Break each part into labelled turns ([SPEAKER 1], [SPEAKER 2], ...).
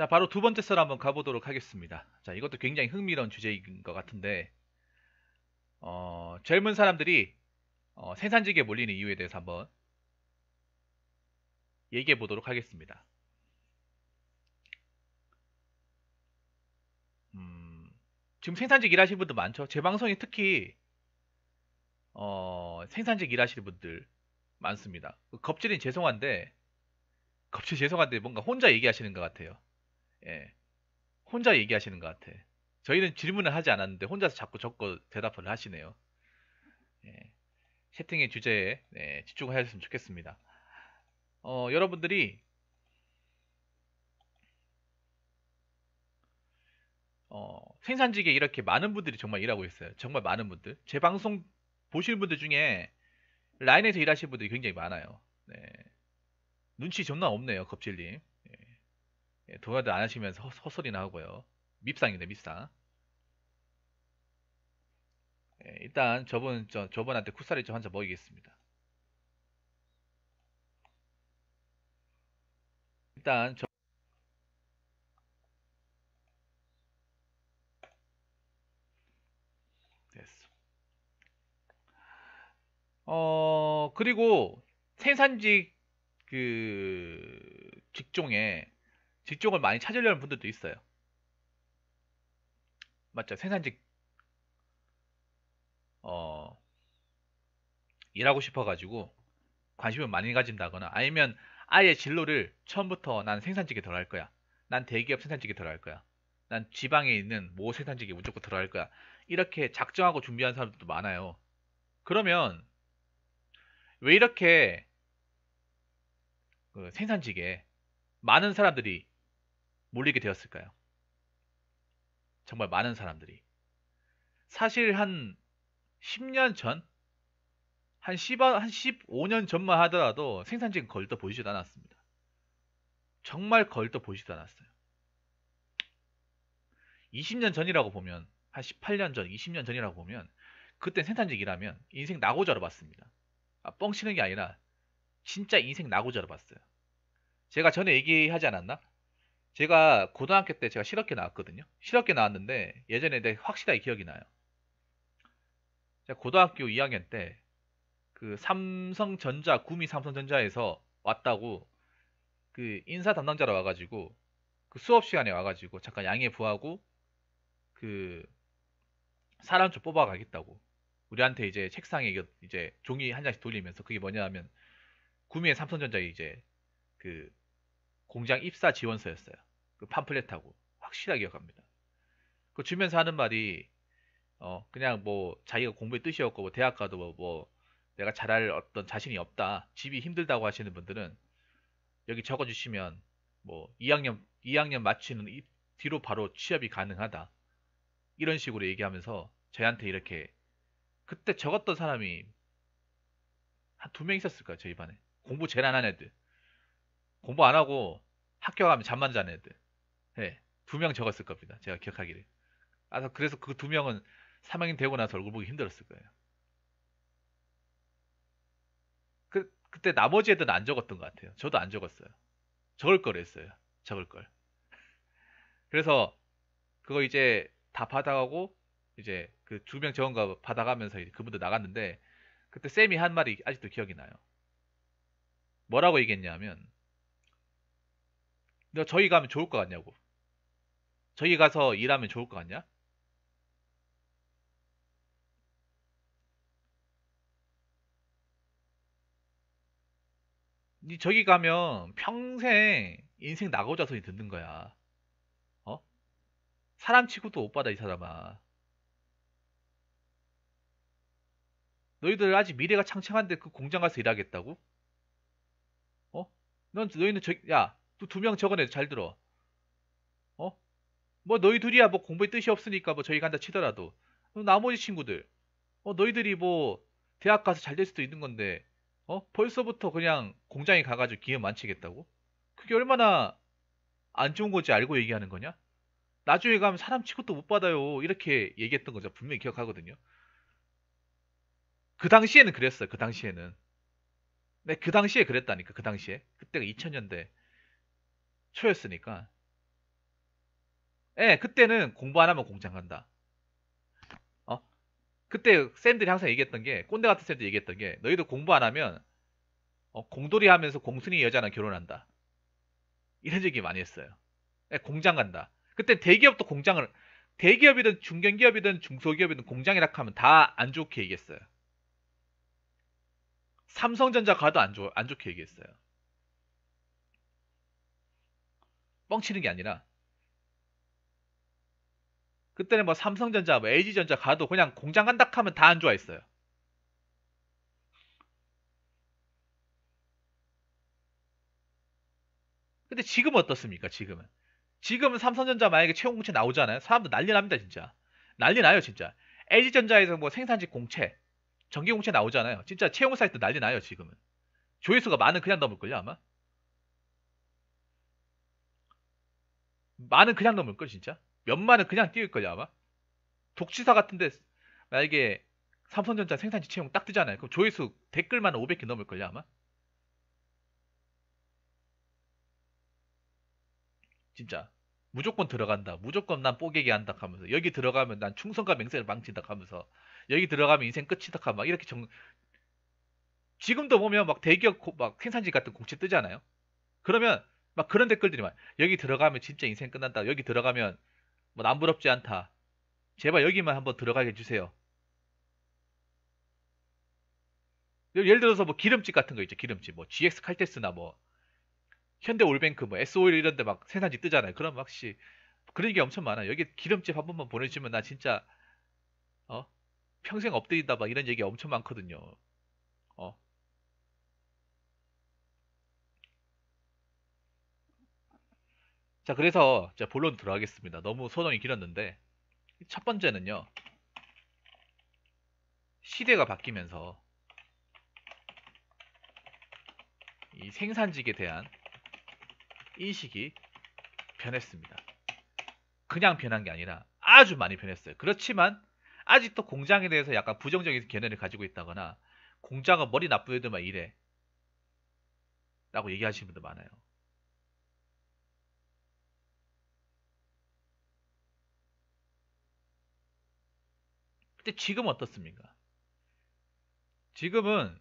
[SPEAKER 1] 자, 바로 두 번째 썰 한번 가보도록 하겠습니다. 자, 이것도 굉장히 흥미로운 주제인 것 같은데, 어, 젊은 사람들이 어, 생산직에 몰리는 이유에 대해서 한번 얘기해 보도록 하겠습니다. 음, 지금 생산직 일하시는 분들 많죠? 제 방송에 특히 어, 생산직 일하시는 분들 많습니다. 그 겁질은 죄송한데 겁질 죄송한데 뭔가 혼자 얘기하시는 것 같아요. 예. 혼자 얘기하시는 것 같아. 저희는 질문을 하지 않았는데 혼자서 자꾸 적고 대답을 하시네요. 예. 채팅의 주제에 예, 집중하셨으면 좋겠습니다. 어, 여러분들이 어, 생산직에 이렇게 많은 분들이 정말 일하고 있어요. 정말 많은 분들. 제 방송 보실 분들 중에 라인에서 일하시는 분들이 굉장히 많아요. 네. 눈치 존나 없네요, 겁질님. 예, 도와도 안 하시면서 헛소리나 하고요. 밉상이네 밉상. 예, 일단 저분 저, 저번한테 쿠사리 좀한잔 먹이겠습니다. 일단 저 됐어. 어 그리고 생산직 그 직종에 직종을 많이 찾으려는 분들도 있어요. 맞죠? 생산직 어 일하고 싶어가지고 관심을 많이 가진다거나 아니면 아예 진로를 처음부터 난 생산직에 들어갈 거야. 난 대기업 생산직에 들어갈 거야. 난 지방에 있는 모 생산직에 무조건 들어갈 거야. 이렇게 작정하고 준비한 사람들도 많아요. 그러면 왜 이렇게 그 생산직에 많은 사람들이 몰리게 되었을까요? 정말 많은 사람들이. 사실 한 10년 전? 한, 10, 한 15년 전만 하더라도 생산직은 걸떠 보이지도 않았습니다. 정말 걸떠 보이지도 않았어요. 20년 전이라고 보면, 한 18년 전, 20년 전이라고 보면, 그때 생산직이라면 인생 낙오자로 봤습니다. 아, 뻥치는 게 아니라, 진짜 인생 낙오자로 봤어요. 제가 전에 얘기하지 않았나? 제가 고등학교 때 제가 실업계 나왔거든요. 실업계 나왔는데 예전에 내 확실하게 기억이 나요. 제가 고등학교 2학년 때 그 삼성전자 구미 삼성전자에서 왔다고 그 인사 담당자로 와가지고 그 수업 시간에 와가지고 잠깐 양해 부하고 그 사람 좀 뽑아가겠다고 우리한테 이제 책상에 이제 종이 한 장씩 돌리면서 그게 뭐냐면 구미의 삼성전자 이제 그 공장 입사 지원서였어요. 그 팜플렛하고 확실하게 기억합니다. 그 주면서 하는 말이 어 그냥 뭐 자기가 공부의 뜻이 었고뭐 대학 가도 뭐, 뭐 내가 잘할 어떤 자신이 없다 집이 힘들다고 하시는 분들은 여기 적어주시면 뭐 2학년 2학년 마치는 이, 뒤로 바로 취업이 가능하다 이런 식으로 얘기하면서 저희한테 이렇게 그때 적었던 사람이 한 두 명 있었을 거야 저희 반에 공부 제일 안 하는 애들 공부 안 하고 학교 가면 잠만 자는 애들 네, 두 명 적었을 겁니다. 제가 기억하기를. 아, 그래서 그두 그 명은 사망인 되고 나서 얼굴 보기 힘들었을 거예요. 그, 그때 나머지 애들은 안 적었던 것 같아요. 저도 안 적었어요. 적을 걸 했어요. 적을 걸. 그래서 그거 이제 다 받아가고 이제 그 두 명 적은 거 받아가면서 그분도 나갔는데 그때 쌤이 한 말이 아직도 기억이 나요. 뭐라고 얘기했냐면 너 저희 가면 좋을 것 같냐고. 저기 가서 일하면 좋을 거 같냐? 니 저기 가면 평생 인생 낙고자손이 듣는 거야. 어? 사람 치고도 못 받아 이 사람아. 너희들 아직 미래가 창창한데 그 공장 가서 일하겠다고? 어? 넌 너희는 저기 야두 명 적어내 잘 들어. 뭐 너희 둘이야 뭐 공부에 뜻이 없으니까 뭐 저희 간다 치더라도 나머지 친구들 어 너희들이 뭐 대학 가서 잘 될 수도 있는 건데 어 벌써부터 그냥 공장에 가가지고 기회 만치겠다고 그게 얼마나 안 좋은 거지 알고 얘기하는 거냐 나중에 가면 사람 취급도 못 받아요 이렇게 얘기했던 거죠 분명히 기억하거든요 그 당시에는 그랬어요 그 당시에는 네, 그 당시에 그랬다니까 그 당시에 그때가 2000년대 초였으니까 예, 그때는 공부 안 하면 공장 간다. 어? 그때 쌤들이 항상 얘기했던 게 꼰대 같은 쌤들이 얘기했던 게 너희들 공부 안 하면 어, 공돌이 하면서 공순이 여자랑 결혼한다. 이런 얘기 많이 했어요. 예, 공장 간다. 그때 대기업도 공장을 대기업이든 중견기업이든 중소기업이든 공장이라 하면 다 안 좋게 얘기했어요. 삼성전자 가도 안, 좋, 안 좋게 얘기했어요. 뻥치는 게 아니라 그때는 뭐 삼성전자, 뭐 LG전자 가도 그냥 공장 간다 하면 다 안 좋아했어요. 근데 지금 어떻습니까? 지금은 지금은 삼성전자 만약에 채용 공채 나오잖아요. 사람들 난리 납니다 진짜. 난리 나요 진짜. LG전자에서 뭐 생산직 공채, 전기 공채 나오잖아요. 진짜 채용 사이트 난리 나요 지금은. 조회수가 많은 그냥 넘을걸요 아마. 많은 그냥 넘을걸 진짜. 연말은 그냥 띄울 거야 아마. 독취사 같은데 만약에 삼성전자 생산지 채용 딱 뜨잖아요. 그럼 조회수 댓글만 500개 넘을 걸요 아마. 진짜 무조건 들어간다. 무조건 난 뽀개게 한다 하면서 여기 들어가면 난 충성과 맹세를 망친다 하면서 여기 들어가면 인생 끝이다 하면 이렇게 정 지금도 보면 막 대기업 고, 막 생산지 같은 공채 뜨잖아요. 그러면 막 그런 댓글들이 막 여기 들어가면 진짜 인생 끝난다. 여기 들어가면 뭐 남부럽지 않다. 제발 여기만 한번 들어가게 해주세요. 예를 들어서 뭐 기름집 같은 거 있죠. 기름집. 뭐 GX 칼테스나 뭐 현대 올뱅크 뭐 SO일 이런 데 막 세난지 뜨잖아요. 그럼 막시 그런 게 엄청 많아 여기 기름집 한 번만 보내주시면 나 진짜 어? 평생 엎드린다 막 이런 얘기 엄청 많거든요. 자 그래서 제 본론 들어가겠습니다. 너무 소동이 길었는데 첫 번째는요. 시대가 바뀌면서 이 생산직에 대한 인식이 변했습니다. 그냥 변한 게 아니라 아주 많이 변했어요. 그렇지만 아직도 공장에 대해서 약간 부정적인 견해를 가지고 있다거나 공장은 머리 나쁜 애들만 이래 라고 얘기하시는 분도 많아요. 근데 지금 어떻습니까? 지금은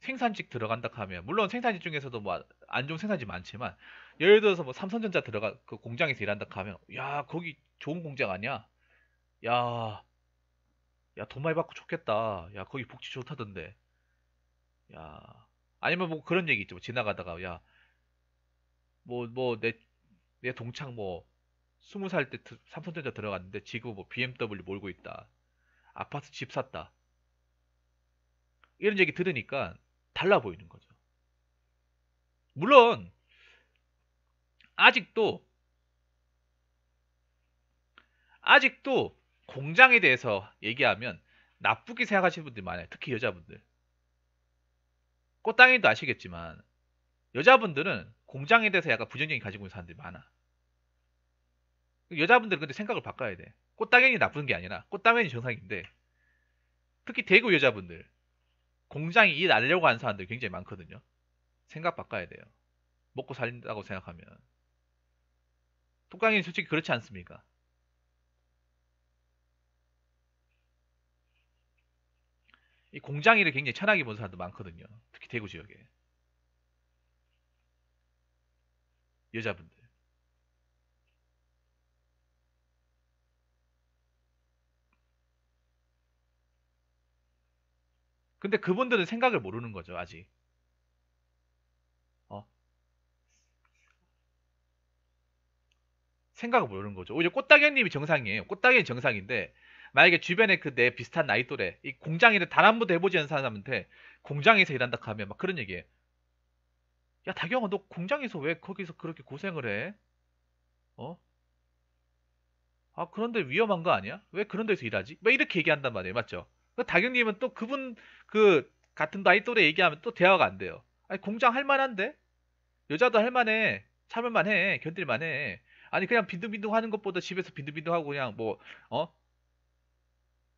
[SPEAKER 1] 생산직 들어간다 하면 물론 생산직 중에서도 뭐 안 좋은 생산직 많지만 예를 들어서 뭐 삼성전자 들어가 그 공장에서 일한다 하면 야 거기 좋은 공장 아니야? 야 야 돈 많이 받고 좋겠다. 야 거기 복지 좋다던데. 야 아니면 뭐 그런 얘기 있죠. 뭐 지나가다가 야뭐 뭐 내 내 동창 뭐 스무 살 때 삼성전자 들어갔는데 지금 뭐 BMW 몰고 있다. 아파트 집 샀다. 이런 얘기 들으니까 달라 보이는 거죠. 물론 아직도 아직도 공장에 대해서 얘기하면 나쁘게 생각하시는 분들 이 많아요. 특히 여자분들. 꽃당이도 아시겠지만 여자분들은 공장에 대해서 약간 부정적인 가지고 있는 사람들이 많아. 여자분들은 근데 생각을 바꿔야 돼. 꽃다갱이 나쁜 게 아니라 꽃다갱이 정상인데 특히 대구 여자분들 공장이일안려고 하는 사람들 굉장히 많거든요. 생각 바꿔야 돼요. 먹고 살린다고 생각하면 톡강이 솔직히 그렇지 않습니까? 이 공장 일을 굉장히 천하게 본 사람도 많거든요. 특히 대구 지역에 여자분들. 근데 그분들은 생각을 모르는 거죠, 아직. 어. 생각을 모르는 거죠. 오히려 꽃다경님이 정상이에요. 꽃다경이 정상인데, 만약에 주변에 그 내 비슷한 나이 또래, 이 공장 일을 단 한 번도 해보지 않은 사람한테 공장에서 일한다 하면 막 그런 얘기해. 야, 다경아, 너 공장에서 왜 거기서 그렇게 고생을 해? 어? 아, 그런데 위험한 거 아니야? 왜 그런 데서 일하지? 왜 이렇게 얘기한단 말이에요. 맞죠? 그 다경님은 또 그분 그 같은 나이 또래 얘기하면 또 대화가 안 돼요. 아니 공장 할 만한데 여자도 할 만해 참을 만해 견딜 만해. 아니 그냥 빈둥빈둥 하는 것보다 집에서 빈둥빈둥 하고 그냥 뭐어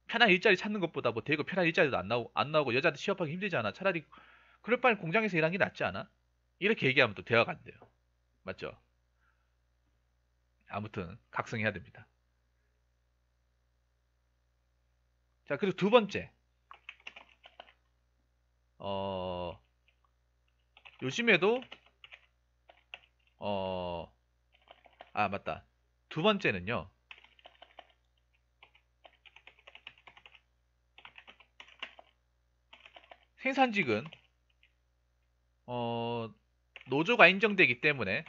[SPEAKER 1] 편한 일자리 찾는 것보다 뭐대고 편한 일자리도 안 나오고 안 나오고 여자들 취업하기 힘들잖아. 차라리 그럴 바엔 공장에서 일하는 게 낫지 않아? 이렇게 얘기하면 또 대화가 안 돼요. 맞죠? 아무튼 각성해야 됩니다. 자, 그리고 두 번째. 어, 요즘에도, 어, 아, 맞다. 두 번째는요. 생산직은, 어, 노조가 인정되기 때문에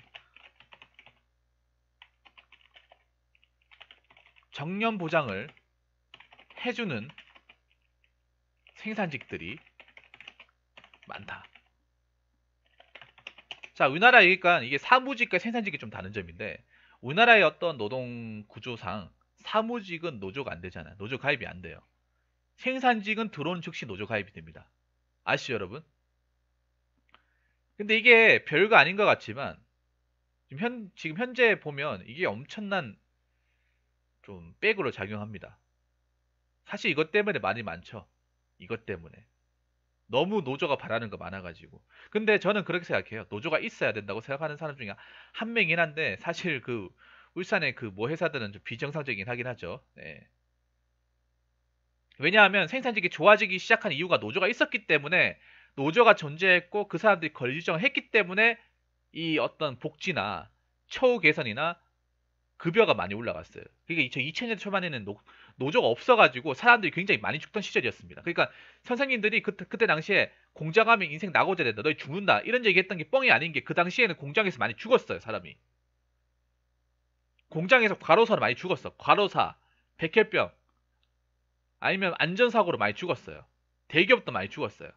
[SPEAKER 1] 정년 보장을 해주는 생산직들이 많다. 자, 우리나라 그러니까 이게 사무직과 생산직이 좀 다른 점인데 우리나라의 어떤 노동 구조상 사무직은 노조가 안 되잖아요. 노조 가입이 안 돼요. 생산직은 들어온 즉시 노조 가입이 됩니다. 아시죠, 여러분? 근데 이게 별거 아닌 것 같지만 지금, 현, 지금 현재 보면 이게 엄청난 좀 백으로 작용합니다. 사실 이것 때문에 많이 많죠. 이것 때문에. 너무 노조가 바라는 거 많아가지고. 근데 저는 그렇게 생각해요. 노조가 있어야 된다고 생각하는 사람 중에 한 명이긴 한데, 사실 그, 울산의 그 뭐 회사들은 좀 비정상적이긴 하긴 하죠. 네. 왜냐하면 생산직이 좋아지기 시작한 이유가 노조가 있었기 때문에, 노조가 존재했고, 그 사람들이 권리 주장을 했기 때문에, 이 어떤 복지나, 처우 개선이나, 급여가 많이 올라갔어요. 그게 2 0 0 0년 초반에는 노, 노조가 없어가지고 사람들이 굉장히 많이 죽던 시절이었습니다. 그러니까 선생님들이 그, 그때 당시에 공장하면 인생 나오자 된다. 너희 죽는다. 이런 얘기했던 게 뻥이 아닌 게 그 당시에는 공장에서 많이 죽었어요. 사람이. 공장에서 과로사로 많이 죽었어. 과로사, 백혈병, 아니면 안전사고로 많이 죽었어요. 대기업도 많이 죽었어요.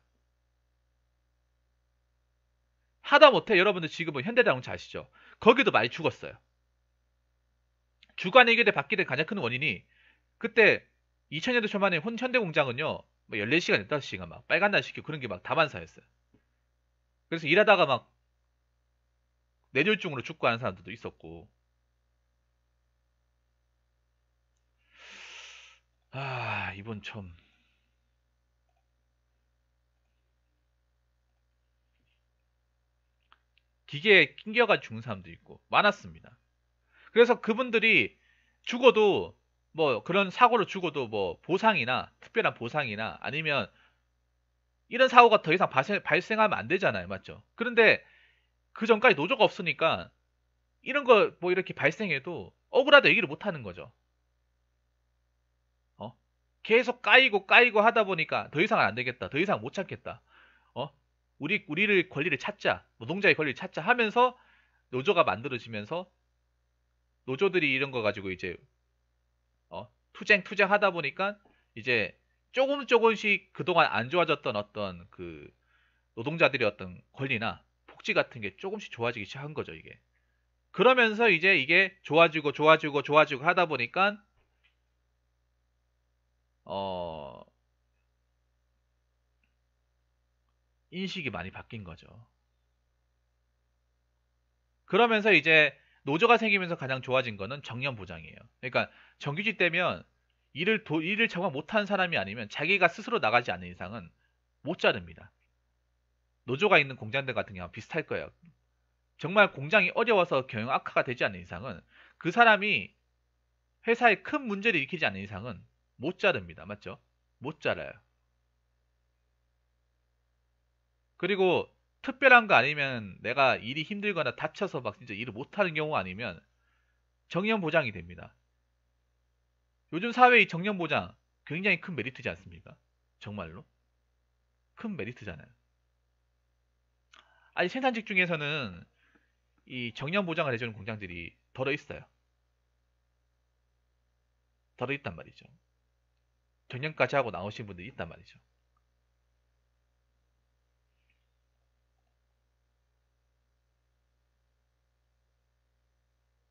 [SPEAKER 1] 하다못해 여러분들 지금은 현대자동차 아시죠? 거기도 많이 죽었어요. 주간해결대 받게 된 가장 큰 원인이 그때 2000년대 초반에 혼, 현대공장은요, 14시간, 뭐 15시간 막 빨간 날시키 그런 게 막 다반사였어요. 그래서 일하다가 막 뇌졸중으로 죽고 하는 사람들도 있었고. 아, 이번 참. 기계에 낑겨가죽은 사람도 있고, 많았습니다. 그래서 그분들이 죽어도 뭐 그런 사고를 주고도 뭐 보상이나 특별한 보상이나 아니면 이런 사고가 더 이상 발생, 발생하면 안 되잖아요. 맞죠? 그런데 그 전까지 노조가 없으니까 이런 거 뭐 이렇게 발생해도 억울하다 얘기를 못 하는 거죠. 어? 계속 까이고 까이고 하다 보니까 더 이상은 안 되겠다. 더 이상 못찾겠다 어? 우리 우리를 권리를 찾자. 노동자의 뭐 권리를 찾자 하면서 노조가 만들어지면서 노조들이 이런 거 가지고 이제 어? 투쟁 투쟁 하다 보니까 이제 조금 조금씩 그동안 안 좋아졌던 어떤 그 노동자들의 어떤 권리나 복지 같은 게 조금씩 좋아지기 시작한 거죠 이게 그러면서 이제 이게 좋아지고 좋아지고 좋아지고 하다 보니까 어 인식이 많이 바뀐 거죠 그러면서 이제 노조가 생기면서 가장 좋아진 거는 정년 보장이에요. 그러니까 정규직 되면 일을 도, 일을 정말 못한 사람이 아니면 자기가 스스로 나가지 않는 이상은 못 자릅니다. 노조가 있는 공장들 같은 경우 비슷할 거예요. 정말 공장이 어려워서 경영 악화가 되지 않는 이상은 그 사람이 회사에 큰 문제를 일으키지 않는 이상은 못 자릅니다. 맞죠? 못 자라요. 그리고 특별한 거 아니면 내가 일이 힘들거나 다쳐서 막 진짜 일을 못하는 경우 아니면 정년 보장이 됩니다. 요즘 사회의 정년 보장 굉장히 큰 메리트지 않습니까? 정말로 큰 메리트잖아요. 아니 생산직 중에서는 이 정년 보장을 해주는 공장들이 덜어 있어요. 덜어 있단 말이죠. 정년까지 하고 나오신 분들이 있단 말이죠.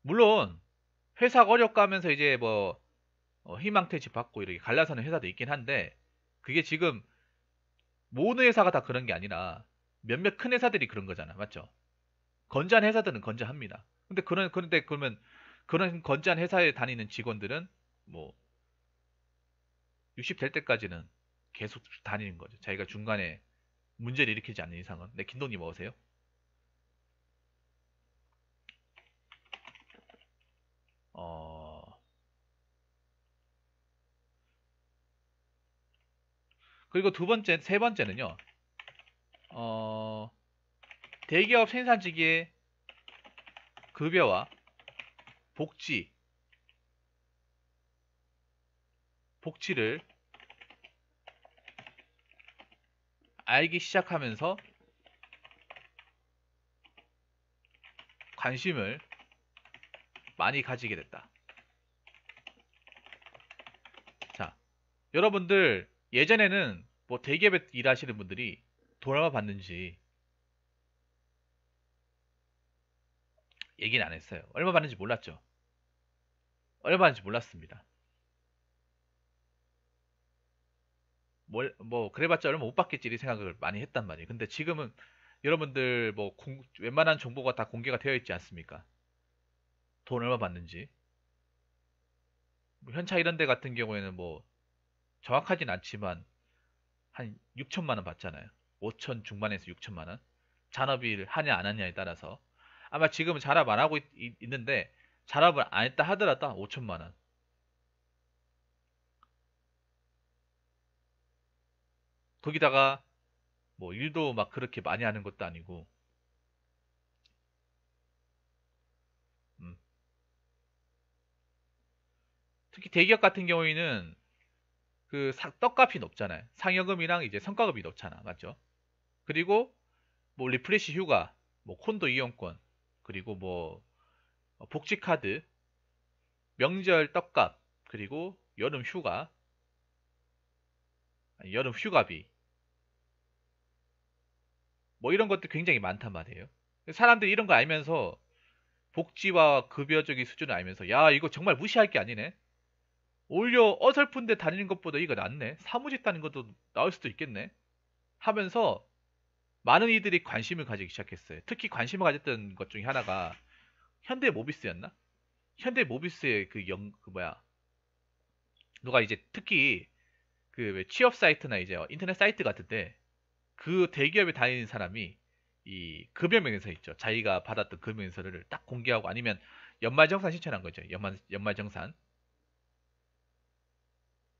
[SPEAKER 1] 물론 회사 가 어려가면서 이제 뭐 어, 희망퇴직 받고 이렇게 갈라서는 회사도 있긴 한데 그게 지금 모든 회사가 다 그런 게 아니라 몇몇 큰 회사들이 그런 거잖아, 맞죠? 건전 회사들은 건전합니다. 근데 그런 그런데 그러면 그런 건전 회사에 다니는 직원들은 뭐 60 될 때까지는 계속 다니는 거죠. 자기가 중간에 문제를 일으키지 않는 이상은. 네, 김동이먹세요 어, 그리고 두 번째, 세 번째는요. 어, 대기업 생산직의 급여와 복지, 복지를 알기 시작하면서 관심을 많이 가지게 됐다. 자, 여러분들 예전에는 뭐 대기업에 일하시는 분들이 돌아와 봤는지 얘기는 안 했어요. 얼마 받는지 몰랐죠. 얼마 받는지 몰랐습니다. 뭘, 뭐 그래봤자 얼마 못 받겠지 이 생각을 많이 했단 말이에요. 근데 지금은 여러분들 뭐 공, 웬만한 정보가 다 공개가 되어 있지 않습니까? 돈 얼마 받는지 뭐 현차 이런 데 같은 경우에는 뭐 정확하진 않지만 한 6천만 원 받잖아요. 5천 중반에서 6천만 원. 잔업을 하냐 안 하냐에 따라서 아마 지금은 자업 안 하고 있, 는데 자업을 안 했다 하더라도 5천만 원. 거기다가 뭐 일도 막 그렇게 많이 하는 것도 아니고 특히 대기업 같은 경우에는 그 떡값이 높잖아요. 상여금이랑 이제 성과급이 높잖아. 맞죠? 그리고 뭐 리프레시 휴가, 뭐 콘도 이용권, 그리고 뭐 복지 카드, 명절 떡값, 그리고 여름 휴가, 아니, 여름 휴가비, 뭐 이런 것들 굉장히 많단 말이에요. 사람들이 이런 거 알면서 복지와 급여 적인 수준을 알면서 야 이거 정말 무시할 게 아니네. 오히려 어설픈데 다니는 것보다 이거 낫네. 사무직 다니는 것도 나을 수도 있겠네. 하면서 많은 이들이 관심을 가지기 시작했어요. 특히 관심을 가졌던 것 중에 하나가 현대 모비스였나? 현대 모비스의 그 영, 그 뭐야. 누가 이제 특히 그 취업 사이트나 이제 인터넷 사이트 같은데 그 대기업에 다니는 사람이 이 급여 명세서 있죠. 자기가 받았던 급여 명세서를 딱 공개하고 아니면 연말정산 신청한 거죠. 연말, 연말정산.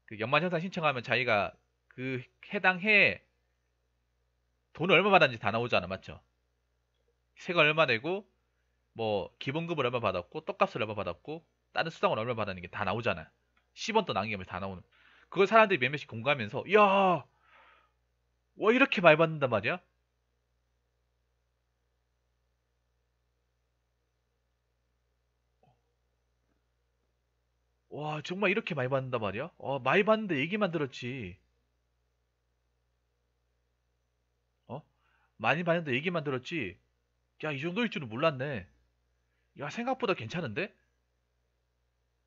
[SPEAKER 1] 그 연말 정산 신청하면 자기가 그 해당 해 돈을 얼마 받았는지 다 나오잖아, 맞죠? 세금 얼마 내고 뭐 기본급을 얼마 받았고 떡값을 얼마 받았고 다른 수당을 얼마 받았는 게다 나오잖아. 10원도 남기면 다 나오는. 그걸 사람들이 몇몇씩 공감하면서 야, 왜 이렇게 많이 받는단 말이야? 와 정말 이렇게 많이 받는단 말이야? 어, 많이 받는데 얘기만 들었지 어? 많이 받는데 얘기만 들었지 야 이 정도일 줄은 몰랐네 야 생각보다 괜찮은데?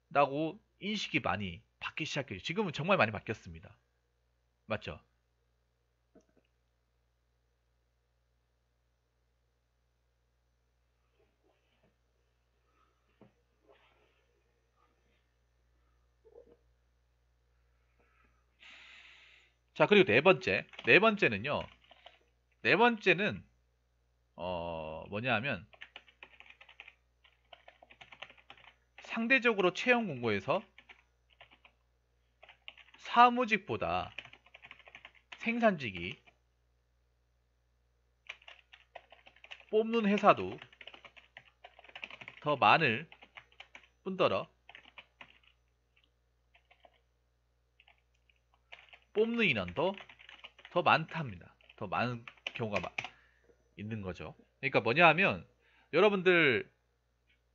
[SPEAKER 1] 라고 인식이 많이 바뀌기 시작해요 지금은 정말 많이 바뀌었습니다 맞죠? 자, 그리고 네 번째. 네 번째는요. 네 번째는 어, 뭐냐 하면 상대적으로 채용 공고에서 사무직보다 생산직이 뽑는 회사도 더 많을 뿐더러 뽑는 인원도 더 많답니다. 더 많은 경우가 있는 거죠. 그러니까 뭐냐 하면 여러분들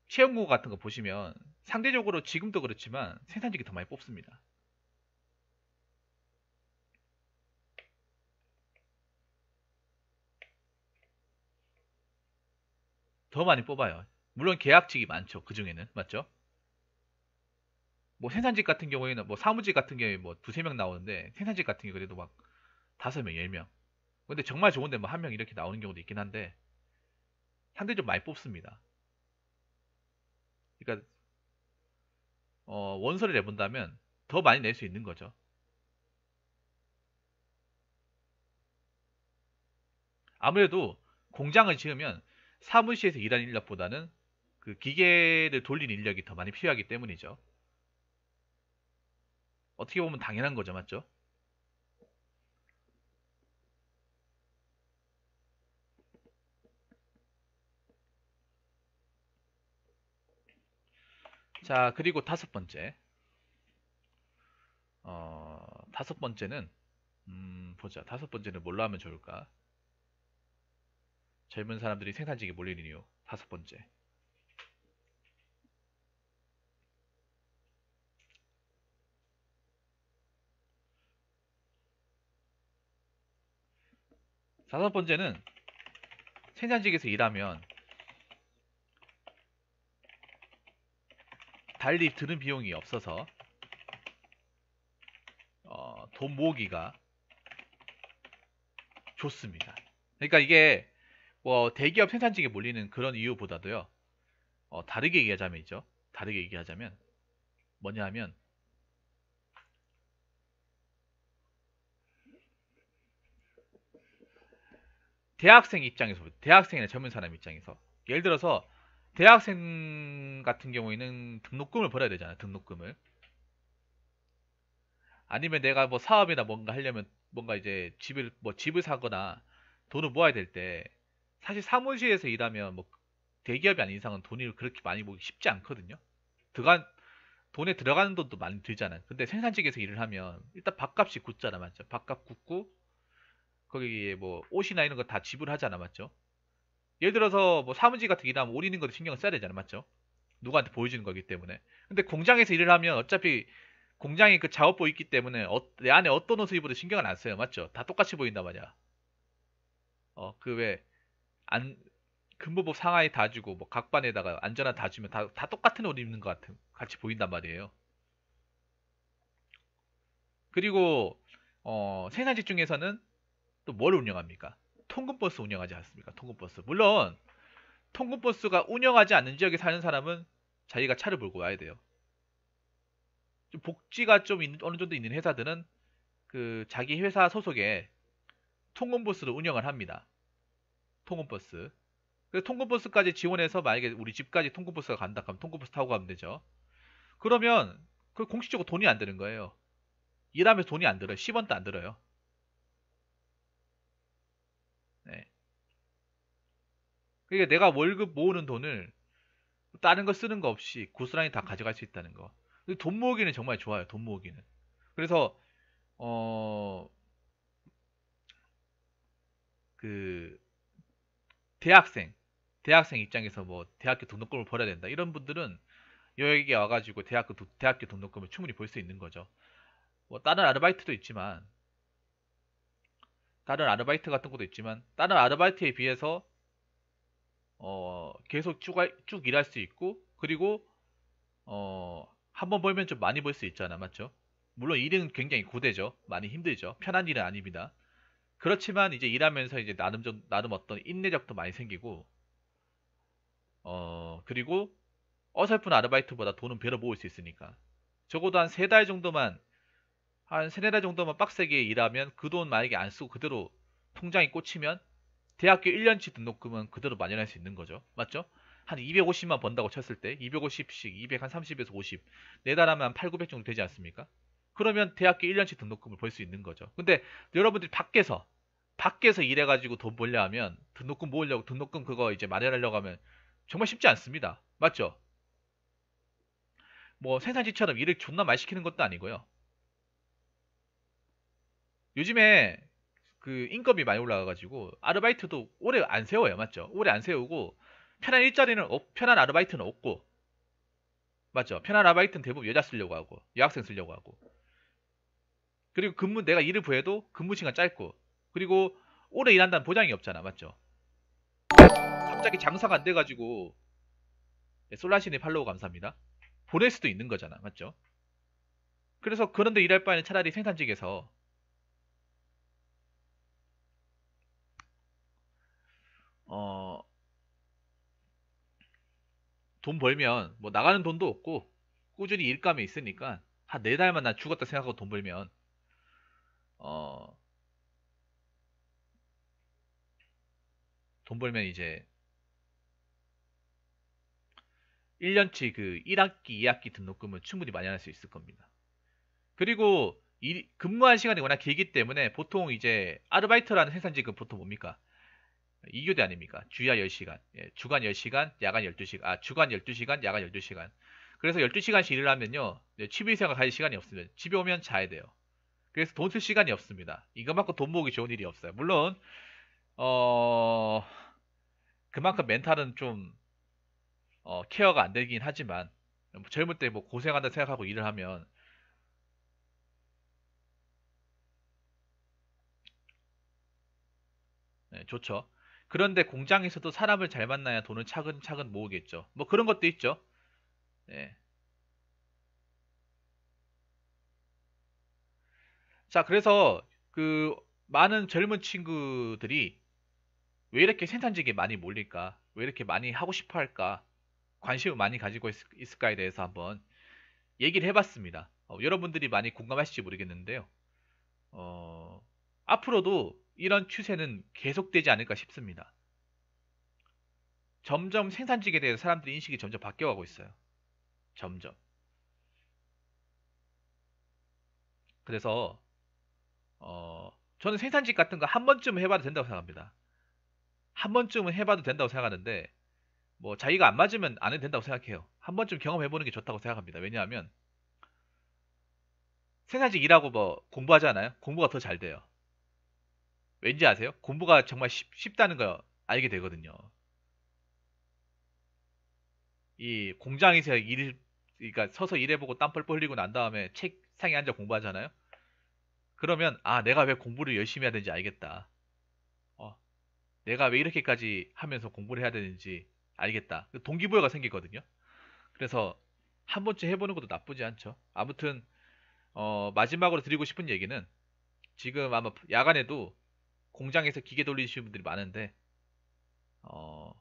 [SPEAKER 1] 채용고 같은 거 보시면 상대적으로 지금도 그렇지만 생산직이 더 많이 뽑습니다. 더 많이 뽑아요. 물론 계약직이 많죠. 그 중에는 맞죠? 뭐 생산직 같은 경우에는 뭐 사무직 같은 경우에 뭐 두세 명 나오는데 생산직 같은 경우 그래도 막 다섯 명, 열 명. 근데 정말 좋은데 뭐 한 명 이렇게 나오는 경우도 있긴 한데 상당히 좀 많이 뽑습니다. 그러니까 어, 원서를 내본다면 더 많이 낼 수 있는 거죠. 아무래도 공장을 지으면 사무실에서 일하는 인력보다는 그 기계를 돌리는 인력이 더 많이 필요하기 때문이죠. 어떻게 보면 당연한 거죠. 맞죠? 자, 그리고 다섯 번째. 어, 다섯 번째는, 음, 보자. 다섯 번째는 뭘로 하면 좋을까? 젊은 사람들이 생산직에 몰리는 이유. 다섯 번째. 다섯 번째는 생산직에서 일하면 달리 드는 비용이 없어서 어, 돈 모으기가 좋습니다. 그러니까 이게 뭐 대기업 생산직에 몰리는 그런 이유보다도요. 어, 다르게 얘기하자면 있죠. 다르게 얘기하자면 뭐냐 하면 대학생 입장에서 대학생이나 젊은 사람 입장에서 예를 들어서 대학생 같은 경우에는 등록금을 벌어야 되잖아 등록금을 아니면 내가 뭐 사업이나 뭔가 하려면 뭔가 이제 집을 뭐 집을 사거나 돈을 모아야 될 때 사실 사무실에서 일하면 뭐 대기업이 아닌 이상은 돈을 그렇게 많이 모기 쉽지 않거든요 들어간 돈에 들어가는 돈도 많이 들잖아 근데 생산직에서 일을 하면 일단 밥값이 굳잖아 맞죠 밥값 굳고 거기에 뭐 옷이나 이런 거 다 지불하잖아 맞죠? 예를 들어서 뭐사무직 같은 기나 옷 입는 것도 신경을 써야 되잖아 맞죠? 누구한테 보여주는 거기 때문에 근데 공장에서 일을 하면 어차피 공장이 그 작업복 있기 때문에 어, 내 안에 어떤 옷을 입어도 신경을 안 써요 맞죠? 다 똑같이 보인다 말이야 어 그왜안 근무복 상하이 다 주고 뭐 각반에다가 안전한 다 주면 다, 다 똑같은 옷 입는 것 같은 같이 보인단 말이에요 그리고 어, 생산직 중에서는 또뭘 운영합니까? 통근버스 운영하지 않습니까? 통근버스. 물론 통근버스가 운영하지 않는 지역에 사는 사람은 자기가 차를 몰고 와야 돼요. 좀 복지가 좀 있는, 어느 정도 있는 회사들은 그 자기 회사 소속의 통근버스를 운영을 합니다. 통근버스. 그래서 통근버스까지 지원해서 만약에 우리 집까지 통근버스가 간다 그러면 통근버스 타고 가면 되죠. 그러면 그 공식적으로 돈이 안 드는 거예요. 일하면서 돈이 안 들어요. 10원도 안 들어요. 그러니까 내가 월급 모으는 돈을 다른 거 쓰는 거 없이 고스란히 다 가져갈 수 있다는 거. 근데 돈 모으기는 정말 좋아요. 돈 모으기는. 그래서 어그 대학생 대학생 입장에서 뭐 대학교 등록금을 벌어야 된다 이런 분들은 여기에 와가지고 대학교 대학교 등록금을 충분히 벌 수 있는 거죠. 뭐 다른 아르바이트도 있지만 다른 아르바이트 같은 것도 있지만 다른 아르바이트에 비해서 어, 계속 쭉, 쭉 일할 수 있고, 그리고, 어, 한번 벌면 좀 많이 벌 수 있잖아. 맞죠? 물론 일은 굉장히 고되죠. 많이 힘들죠. 편한 일은 아닙니다. 그렇지만 이제 일하면서 이제 나름 좀, 나름 어떤 인내력도 많이 생기고, 어, 그리고 어설픈 아르바이트보다 돈은 배로 모을 수 있으니까. 적어도 한 세 달 정도만, 한 세네 달 정도만 빡세게 일하면 그 돈 만약에 안 쓰고 그대로 통장에 꽂히면 대학교 1년치 등록금은 그대로 마련할수 있는 거죠. 맞죠? 한 250만 번다고 쳤을 때 250씩 200 한 30에서 50 내달하면 8, 900 정도 되지 않습니까? 그러면 대학교 1년치 등록금을 벌 수 있는 거죠. 근데 여러분들이 밖에서 밖에서 일해가지고 돈 벌려 하면 등록금 모으려고 등록금 그거 이제 마련하려고 하면 정말 쉽지 않습니다. 맞죠? 뭐 생산지처럼 일을 존나 많이 시키는 것도 아니고요. 요즘에 그 인건비 많이 올라가가지고 아르바이트도 오래 안 세워요, 맞죠? 오래 안 세우고 편한 일자리는 없, 편한 아르바이트는 없고 맞죠? 편한 아르바이트는 대부분 여자 쓰려고 하고 여학생 쓰려고 하고 그리고 근무 내가 일을 보해도 근무 시간 짧고 그리고 오래 일한다는 보장이 없잖아, 맞죠? 갑자기 장사가 안 돼가지고 네, 솔라신의 팔로우 감사합니다. 보낼 수도 있는 거잖아, 맞죠? 그래서 그런데 일할 바에는 차라리 생산직에서 어, 돈 벌면 뭐 나가는 돈도 없고 꾸준히 일감이 있으니까 한 네 달만 난 죽었다 생각하고 돈 벌면 어, 돈 벌면 이제 1년치 그 1학기, 2학기 등록금은 충분히 마련할 수 있을 겁니다. 그리고 이 근무한 시간이 워낙 길기 때문에 보통 이제 아르바이트라는 생산직은 보통 뭡니까? 2교대 아닙니까? 주야 10시간, 예, 주간 10시간, 야간 12시간, 아, 주간 12시간, 야간 12시간. 그래서 12시간씩 일을 하면요. 취미생활 할 시간이 없으면 집에 오면 자야 돼요. 그래서 돈 쓸 시간이 없습니다. 이것만큼돈 모으기 좋은 일이 없어요. 물론 어 그만큼 멘탈은 좀 어, 케어가 안 되긴 하지만 뭐 젊을 때뭐 고생한다 생각하고 일을 하면 네, 좋죠. 그런데 공장에서도 사람을 잘 만나야 돈을 차근차근 모으겠죠. 뭐 그런 것도 있죠. 네. 자, 그래서 그 많은 젊은 친구들이 왜 이렇게 생산직에 많이 몰릴까? 왜 이렇게 많이 하고 싶어 할까? 관심을 많이 가지고 있, 을까에 대해서 한번 얘기를 해봤습니다. 어, 여러분들이 많이 공감하실지 모르겠는데요. 어, 앞으로도 이런 추세는 계속되지 않을까 싶습니다. 점점 생산직에 대해서 사람들의 인식이 점점 바뀌어가고 있어요. 점점. 그래서 어, 저는 생산직 같은 거 한 번쯤은 해봐도 된다고 생각합니다. 한 번쯤은 해봐도 된다고 생각하는데 뭐 자기가 안 맞으면 안 해도 된다고 생각해요. 한 번쯤 경험해보는 게 좋다고 생각합니다. 왜냐하면 생산직 일하고 뭐 공부하잖아요. 공부가 더 잘 돼요. 왠지 아세요? 공부가 정말 쉽, 쉽다는 걸 알게 되거든요. 이 공장에서 일, 그러니까 서서 일해보고 땀 뻘뻘 흘리고 난 다음에 책상에 앉아 공부하잖아요. 그러면 아 내가 왜 공부를 열심히 해야 되는지 알겠다. 어, 내가 왜 이렇게까지 하면서 공부를 해야 되는지 알겠다. 동기부여가 생기거든요. 그래서 한 번쯤 해보는 것도 나쁘지 않죠. 아무튼 어, 마지막으로 드리고 싶은 얘기는 지금 아마 야간에도 공장에서 기계 돌리시는 분들이 많은데 어,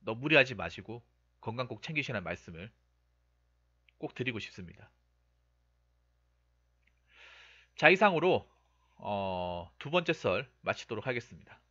[SPEAKER 1] 너무 무리하지 마시고 건강 꼭 챙기시라는 말씀을 꼭 드리고 싶습니다. 자 이상으로 어, 두 번째 썰 마치도록 하겠습니다.